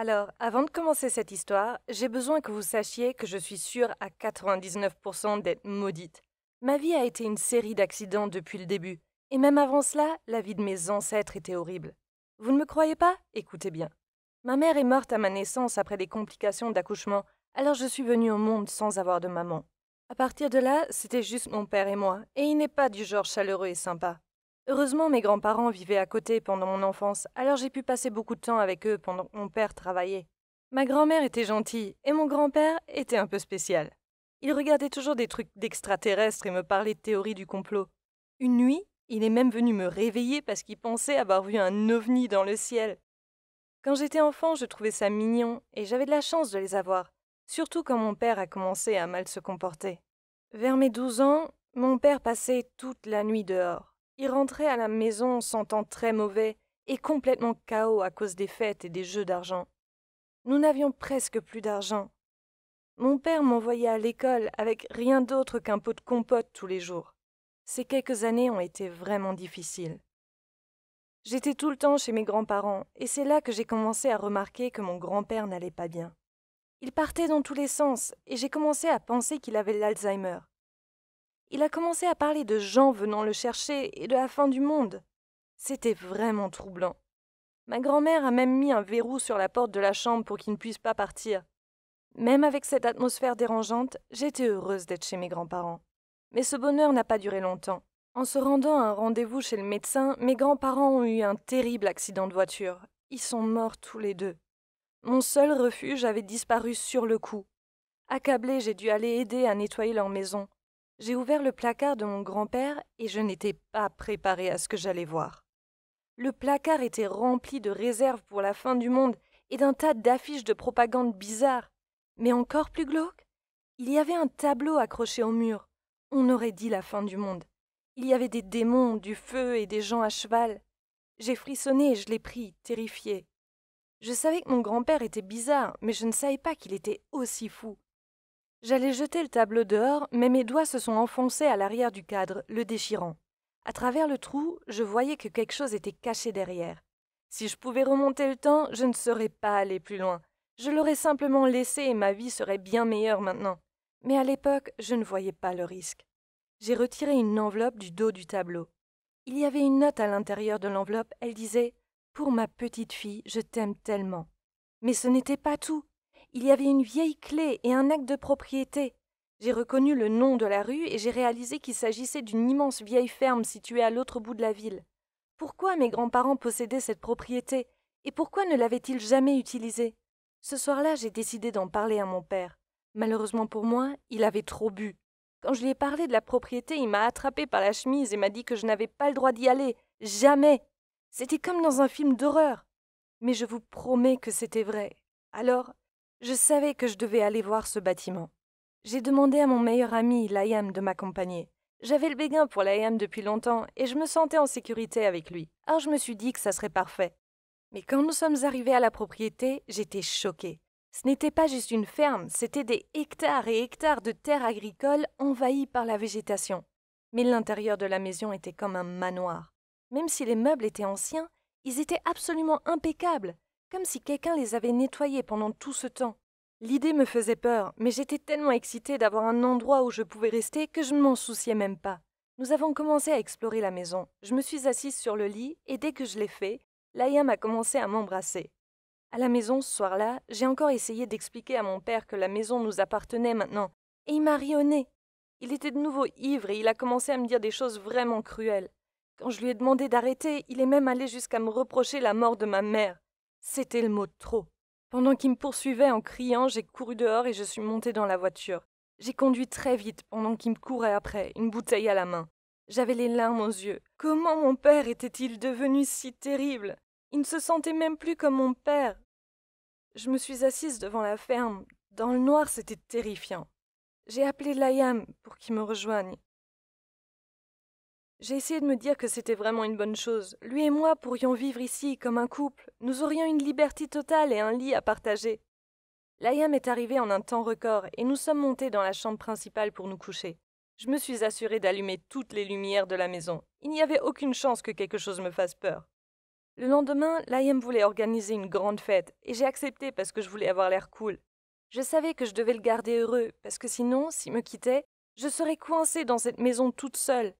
Alors, avant de commencer cette histoire, j'ai besoin que vous sachiez que je suis sûre à 99% d'être maudite. Ma vie a été une série d'accidents depuis le début, et même avant cela, la vie de mes ancêtres était horrible. Vous ne me croyez pas Écoutez bien. Ma mère est morte à ma naissance après des complications d'accouchement, alors je suis venue au monde sans avoir de maman. À partir de là, c'était juste mon père et moi, et il n'est pas du genre chaleureux et sympa. Heureusement, mes grands-parents vivaient à côté pendant mon enfance, alors j'ai pu passer beaucoup de temps avec eux pendant que mon père travaillait. Ma grand-mère était gentille et mon grand-père était un peu spécial. Il regardait toujours des trucs d'extraterrestres et me parlait de théories du complot. Une nuit, il est même venu me réveiller parce qu'il pensait avoir vu un ovni dans le ciel. Quand j'étais enfant, je trouvais ça mignon et j'avais de la chance de les avoir, surtout quand mon père a commencé à mal se comporter. Vers mes 12 ans, mon père passait toute la nuit dehors. Il rentrait à la maison sentant très mauvais et complètement chaos à cause des fêtes et des jeux d'argent. Nous n'avions presque plus d'argent. Mon père m'envoyait à l'école avec rien d'autre qu'un pot de compote tous les jours. Ces quelques années ont été vraiment difficiles. J'étais tout le temps chez mes grands-parents, et c'est là que j'ai commencé à remarquer que mon grand-père n'allait pas bien. Il partait dans tous les sens, et j'ai commencé à penser qu'il avait l'Alzheimer. Il a commencé à parler de gens venant le chercher et de la fin du monde. C'était vraiment troublant. Ma grand-mère a même mis un verrou sur la porte de la chambre pour qu'il ne puisse pas partir. Même avec cette atmosphère dérangeante, j'étais heureuse d'être chez mes grands-parents. Mais ce bonheur n'a pas duré longtemps. En se rendant à un rendez-vous chez le médecin, mes grands-parents ont eu un terrible accident de voiture. Ils sont morts tous les deux. Mon seul refuge avait disparu sur le coup. Accablée, j'ai dû aller aider à nettoyer leur maison. J'ai ouvert le placard de mon grand-père et je n'étais pas préparée à ce que j'allais voir. Le placard était rempli de réserves pour la fin du monde et d'un tas d'affiches de propagande bizarres, Mais encore plus glauque, il y avait un tableau accroché au mur. On aurait dit la fin du monde. Il y avait des démons, du feu et des gens à cheval. J'ai frissonné et je l'ai pris, terrifié. Je savais que mon grand-père était bizarre, mais je ne savais pas qu'il était aussi fou. J'allais jeter le tableau dehors, mais mes doigts se sont enfoncés à l'arrière du cadre, le déchirant. À travers le trou, je voyais que quelque chose était caché derrière. Si je pouvais remonter le temps, je ne serais pas allé plus loin. Je l'aurais simplement laissé et ma vie serait bien meilleure maintenant. Mais à l'époque, je ne voyais pas le risque. J'ai retiré une enveloppe du dos du tableau. Il y avait une note à l'intérieur de l'enveloppe, elle disait Pour ma petite fille, je t'aime tellement. Mais ce n'était pas tout il y avait une vieille clé et un acte de propriété. J'ai reconnu le nom de la rue et j'ai réalisé qu'il s'agissait d'une immense vieille ferme située à l'autre bout de la ville. Pourquoi mes grands-parents possédaient cette propriété et pourquoi ne l'avaient-ils jamais utilisée Ce soir-là, j'ai décidé d'en parler à mon père. Malheureusement pour moi, il avait trop bu. Quand je lui ai parlé de la propriété, il m'a attrapé par la chemise et m'a dit que je n'avais pas le droit d'y aller. Jamais. C'était comme dans un film d'horreur. Mais je vous promets que c'était vrai. Alors, je savais que je devais aller voir ce bâtiment. J'ai demandé à mon meilleur ami, Layam, de m'accompagner. J'avais le béguin pour Layam depuis longtemps et je me sentais en sécurité avec lui. Alors je me suis dit que ça serait parfait. Mais quand nous sommes arrivés à la propriété, j'étais choquée. Ce n'était pas juste une ferme, c'était des hectares et hectares de terres agricoles envahies par la végétation. Mais l'intérieur de la maison était comme un manoir. Même si les meubles étaient anciens, ils étaient absolument impeccables comme si quelqu'un les avait nettoyés pendant tout ce temps. L'idée me faisait peur, mais j'étais tellement excitée d'avoir un endroit où je pouvais rester que je ne m'en souciais même pas. Nous avons commencé à explorer la maison. Je me suis assise sur le lit et dès que je l'ai fait, Layam a commencé à m'embrasser. À la maison, ce soir-là, j'ai encore essayé d'expliquer à mon père que la maison nous appartenait maintenant, et il m'a rionné. Il était de nouveau ivre et il a commencé à me dire des choses vraiment cruelles. Quand je lui ai demandé d'arrêter, il est même allé jusqu'à me reprocher la mort de ma mère. C'était le mot trop. Pendant qu'il me poursuivait en criant, j'ai couru dehors et je suis montée dans la voiture. J'ai conduit très vite pendant qu'il me courait après, une bouteille à la main. J'avais les larmes aux yeux. Comment mon père était-il devenu si terrible Il ne se sentait même plus comme mon père. Je me suis assise devant la ferme. Dans le noir, c'était terrifiant. J'ai appelé Layam pour qu'il me rejoigne. J'ai essayé de me dire que c'était vraiment une bonne chose. Lui et moi pourrions vivre ici comme un couple. Nous aurions une liberté totale et un lit à partager. L'IAM est arrivé en un temps record et nous sommes montés dans la chambre principale pour nous coucher. Je me suis assurée d'allumer toutes les lumières de la maison. Il n'y avait aucune chance que quelque chose me fasse peur. Le lendemain, l'IAM voulait organiser une grande fête et j'ai accepté parce que je voulais avoir l'air cool. Je savais que je devais le garder heureux parce que sinon, s'il me quittait, je serais coincée dans cette maison toute seule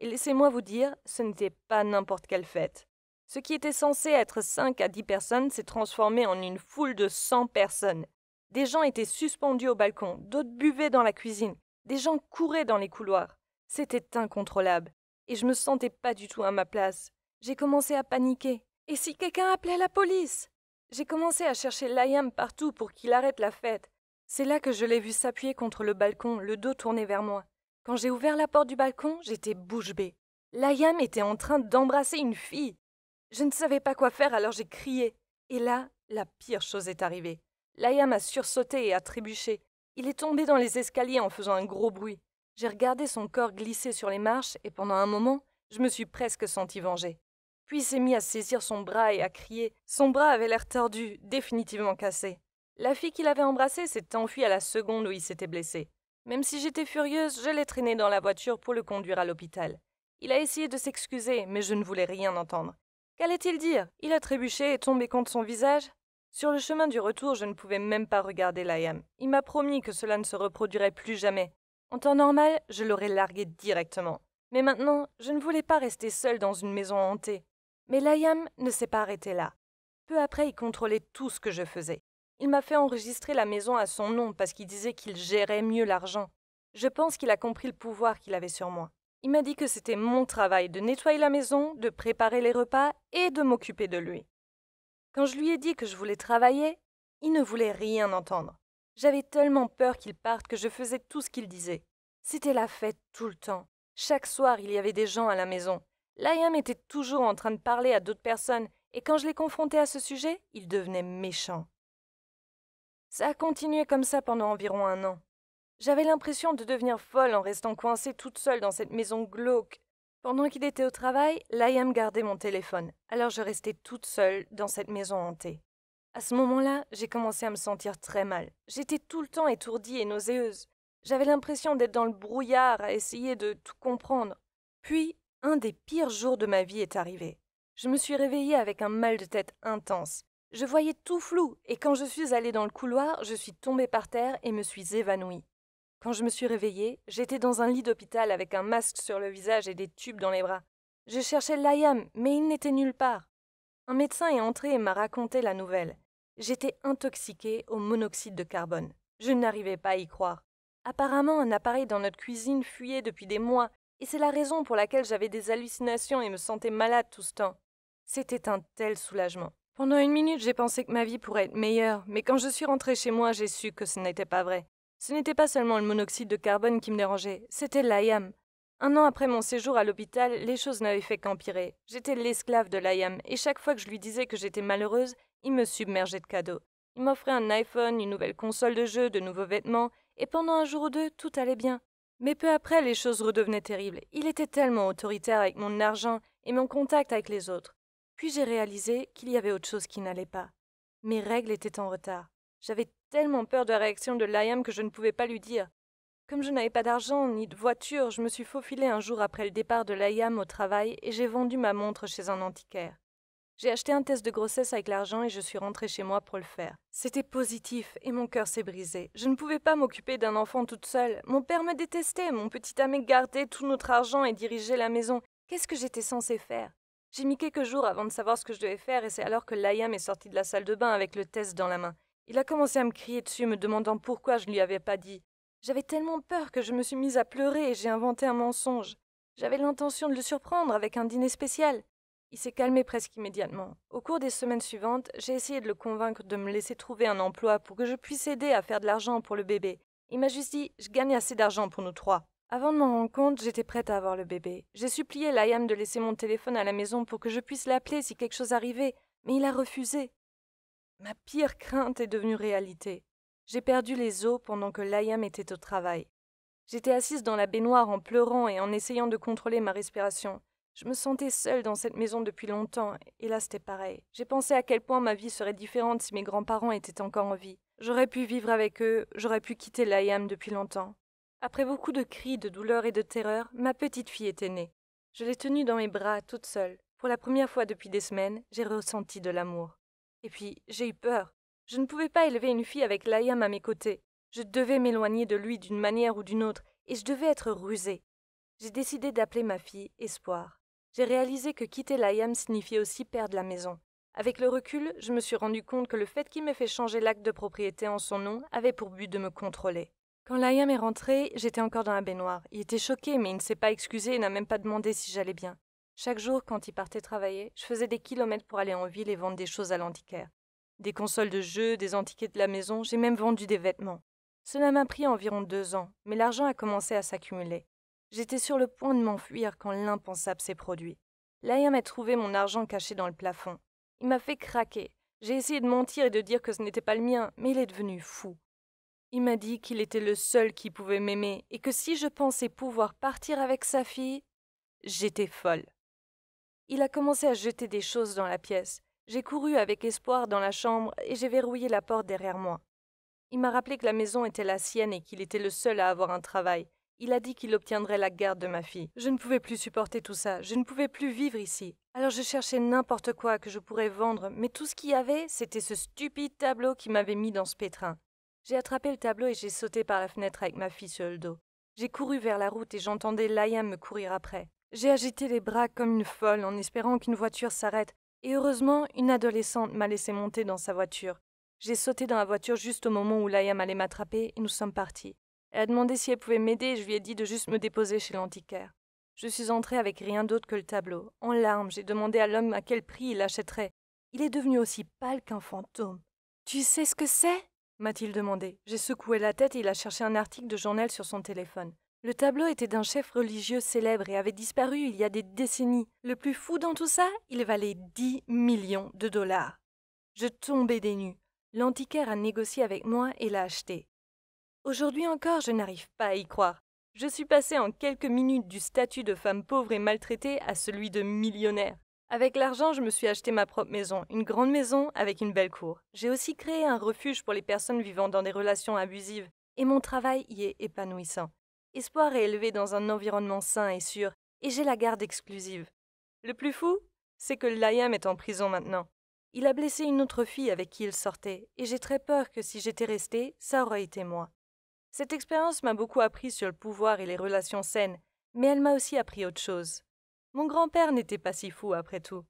et laissez-moi vous dire, ce n'était pas n'importe quelle fête. Ce qui était censé être 5 à 10 personnes s'est transformé en une foule de 100 personnes. Des gens étaient suspendus au balcon, d'autres buvaient dans la cuisine, des gens couraient dans les couloirs. C'était incontrôlable. Et je me sentais pas du tout à ma place. J'ai commencé à paniquer. Et si quelqu'un appelait la police J'ai commencé à chercher Liam partout pour qu'il arrête la fête. C'est là que je l'ai vu s'appuyer contre le balcon, le dos tourné vers moi. Quand j'ai ouvert la porte du balcon, j'étais bouche bée. Layam était en train d'embrasser une fille. Je ne savais pas quoi faire, alors j'ai crié. Et là, la pire chose est arrivée. Layam a sursauté et a trébuché. Il est tombé dans les escaliers en faisant un gros bruit. J'ai regardé son corps glisser sur les marches et pendant un moment, je me suis presque senti vengée. Puis il s'est mis à saisir son bras et à crier. Son bras avait l'air tordu, définitivement cassé. La fille qu'il avait embrassée s'est enfuie à la seconde où il s'était blessé. Même si j'étais furieuse, je l'ai traîné dans la voiture pour le conduire à l'hôpital. Il a essayé de s'excuser, mais je ne voulais rien entendre. Qu'allait-il dire Il a trébuché et tombé contre son visage Sur le chemin du retour, je ne pouvais même pas regarder Liam. Il m'a promis que cela ne se reproduirait plus jamais. En temps normal, je l'aurais largué directement. Mais maintenant, je ne voulais pas rester seule dans une maison hantée. Mais Liam ne s'est pas arrêté là. Peu après, il contrôlait tout ce que je faisais. Il m'a fait enregistrer la maison à son nom parce qu'il disait qu'il gérait mieux l'argent. Je pense qu'il a compris le pouvoir qu'il avait sur moi. Il m'a dit que c'était mon travail de nettoyer la maison, de préparer les repas et de m'occuper de lui. Quand je lui ai dit que je voulais travailler, il ne voulait rien entendre. J'avais tellement peur qu'il parte que je faisais tout ce qu'il disait. C'était la fête tout le temps. Chaque soir, il y avait des gens à la maison. Liam était toujours en train de parler à d'autres personnes, et quand je l'ai confronté à ce sujet, il devenait méchant. Ça a continué comme ça pendant environ un an. J'avais l'impression de devenir folle en restant coincée toute seule dans cette maison glauque. Pendant qu'il était au travail, Liam gardait mon téléphone, alors je restais toute seule dans cette maison hantée. À ce moment-là, j'ai commencé à me sentir très mal. J'étais tout le temps étourdie et nauséeuse. J'avais l'impression d'être dans le brouillard à essayer de tout comprendre. Puis, un des pires jours de ma vie est arrivé. Je me suis réveillée avec un mal de tête intense. Je voyais tout flou, et quand je suis allée dans le couloir, je suis tombée par terre et me suis évanouie. Quand je me suis réveillée, j'étais dans un lit d'hôpital avec un masque sur le visage et des tubes dans les bras. Je cherchais Liam, mais il n'était nulle part. Un médecin est entré et m'a raconté la nouvelle. J'étais intoxiquée au monoxyde de carbone. Je n'arrivais pas à y croire. Apparemment, un appareil dans notre cuisine fuyait depuis des mois, et c'est la raison pour laquelle j'avais des hallucinations et me sentais malade tout ce temps. C'était un tel soulagement. Pendant une minute, j'ai pensé que ma vie pourrait être meilleure, mais quand je suis rentrée chez moi, j'ai su que ce n'était pas vrai. Ce n'était pas seulement le monoxyde de carbone qui me dérangeait, c'était l'IAM. Un an après mon séjour à l'hôpital, les choses n'avaient fait qu'empirer. J'étais l'esclave de l'IAM, et chaque fois que je lui disais que j'étais malheureuse, il me submergeait de cadeaux. Il m'offrait un iPhone, une nouvelle console de jeu, de nouveaux vêtements, et pendant un jour ou deux, tout allait bien. Mais peu après, les choses redevenaient terribles. Il était tellement autoritaire avec mon argent et mon contact avec les autres. Puis j'ai réalisé qu'il y avait autre chose qui n'allait pas. Mes règles étaient en retard. J'avais tellement peur de la réaction de Liam que je ne pouvais pas lui dire. Comme je n'avais pas d'argent ni de voiture, je me suis faufilée un jour après le départ de Liam au travail et j'ai vendu ma montre chez un antiquaire. J'ai acheté un test de grossesse avec l'argent et je suis rentrée chez moi pour le faire. C'était positif et mon cœur s'est brisé. Je ne pouvais pas m'occuper d'un enfant toute seule. Mon père me détestait, mon petit ami gardait tout notre argent et dirigeait la maison. Qu'est-ce que j'étais censée faire j'ai mis quelques jours avant de savoir ce que je devais faire et c'est alors que Liam est sorti de la salle de bain avec le test dans la main. Il a commencé à me crier dessus, me demandant pourquoi je ne lui avais pas dit. J'avais tellement peur que je me suis mise à pleurer et j'ai inventé un mensonge. J'avais l'intention de le surprendre avec un dîner spécial. Il s'est calmé presque immédiatement. Au cours des semaines suivantes, j'ai essayé de le convaincre de me laisser trouver un emploi pour que je puisse aider à faire de l'argent pour le bébé. Il m'a juste dit Je gagne assez d'argent pour nous trois. Avant de m'en rendre compte, j'étais prête à avoir le bébé. J'ai supplié Liam de laisser mon téléphone à la maison pour que je puisse l'appeler si quelque chose arrivait, mais il a refusé. Ma pire crainte est devenue réalité. J'ai perdu les os pendant que Liam était au travail. J'étais assise dans la baignoire en pleurant et en essayant de contrôler ma respiration. Je me sentais seule dans cette maison depuis longtemps, et là c'était pareil. J'ai pensé à quel point ma vie serait différente si mes grands-parents étaient encore en vie. J'aurais pu vivre avec eux, j'aurais pu quitter Liam depuis longtemps. Après beaucoup de cris, de douleur et de terreur, ma petite fille était née. Je l'ai tenue dans mes bras toute seule. Pour la première fois depuis des semaines, j'ai ressenti de l'amour. Et puis, j'ai eu peur. Je ne pouvais pas élever une fille avec Layam à mes côtés. Je devais m'éloigner de lui d'une manière ou d'une autre, et je devais être rusée. J'ai décidé d'appeler ma fille Espoir. J'ai réalisé que quitter Layam signifiait aussi perdre la maison. Avec le recul, je me suis rendu compte que le fait qu'il m'ait fait changer l'acte de propriété en son nom avait pour but de me contrôler. Quand Liam est rentré, j'étais encore dans la baignoire. Il était choqué, mais il ne s'est pas excusé et n'a même pas demandé si j'allais bien. Chaque jour, quand il partait travailler, je faisais des kilomètres pour aller en ville et vendre des choses à l'antiquaire. Des consoles de jeux, des antiquités de la maison, j'ai même vendu des vêtements. Cela m'a pris environ deux ans, mais l'argent a commencé à s'accumuler. J'étais sur le point de m'enfuir quand l'impensable s'est produit. Liam a trouvé mon argent caché dans le plafond. Il m'a fait craquer. J'ai essayé de mentir et de dire que ce n'était pas le mien, mais il est devenu fou. Il m'a dit qu'il était le seul qui pouvait m'aimer et que si je pensais pouvoir partir avec sa fille, j'étais folle. Il a commencé à jeter des choses dans la pièce. J'ai couru avec espoir dans la chambre et j'ai verrouillé la porte derrière moi. Il m'a rappelé que la maison était la sienne et qu'il était le seul à avoir un travail. Il a dit qu'il obtiendrait la garde de ma fille. Je ne pouvais plus supporter tout ça, je ne pouvais plus vivre ici. Alors je cherchais n'importe quoi que je pourrais vendre, mais tout ce qu'il y avait, c'était ce stupide tableau qui m'avait mis dans ce pétrin. J'ai attrapé le tableau et j'ai sauté par la fenêtre avec ma fille sur le dos. J'ai couru vers la route et j'entendais Liam me courir après. J'ai agité les bras comme une folle en espérant qu'une voiture s'arrête, et heureusement, une adolescente m'a laissé monter dans sa voiture. J'ai sauté dans la voiture juste au moment où Liam allait m'attraper et nous sommes partis. Elle a demandé si elle pouvait m'aider et je lui ai dit de juste me déposer chez l'antiquaire. Je suis entrée avec rien d'autre que le tableau. En larmes, j'ai demandé à l'homme à quel prix il l'achèterait. Il est devenu aussi pâle qu'un fantôme. Tu sais ce que c'est m'a-t-il demandé. J'ai secoué la tête et il a cherché un article de journal sur son téléphone. Le tableau était d'un chef religieux célèbre et avait disparu il y a des décennies. Le plus fou dans tout ça, il valait 10 millions de dollars. Je tombais des nues. L'antiquaire a négocié avec moi et l'a acheté. Aujourd'hui encore, je n'arrive pas à y croire. Je suis passée en quelques minutes du statut de femme pauvre et maltraitée à celui de millionnaire. Avec l'argent, je me suis acheté ma propre maison, une grande maison avec une belle cour. J'ai aussi créé un refuge pour les personnes vivant dans des relations abusives, et mon travail y est épanouissant. Espoir est élevé dans un environnement sain et sûr, et j'ai la garde exclusive. Le plus fou, c'est que Liam est en prison maintenant. Il a blessé une autre fille avec qui il sortait, et j'ai très peur que si j'étais restée, ça aurait été moi. Cette expérience m'a beaucoup appris sur le pouvoir et les relations saines, mais elle m'a aussi appris autre chose. Mon grand-père n'était pas si fou après tout.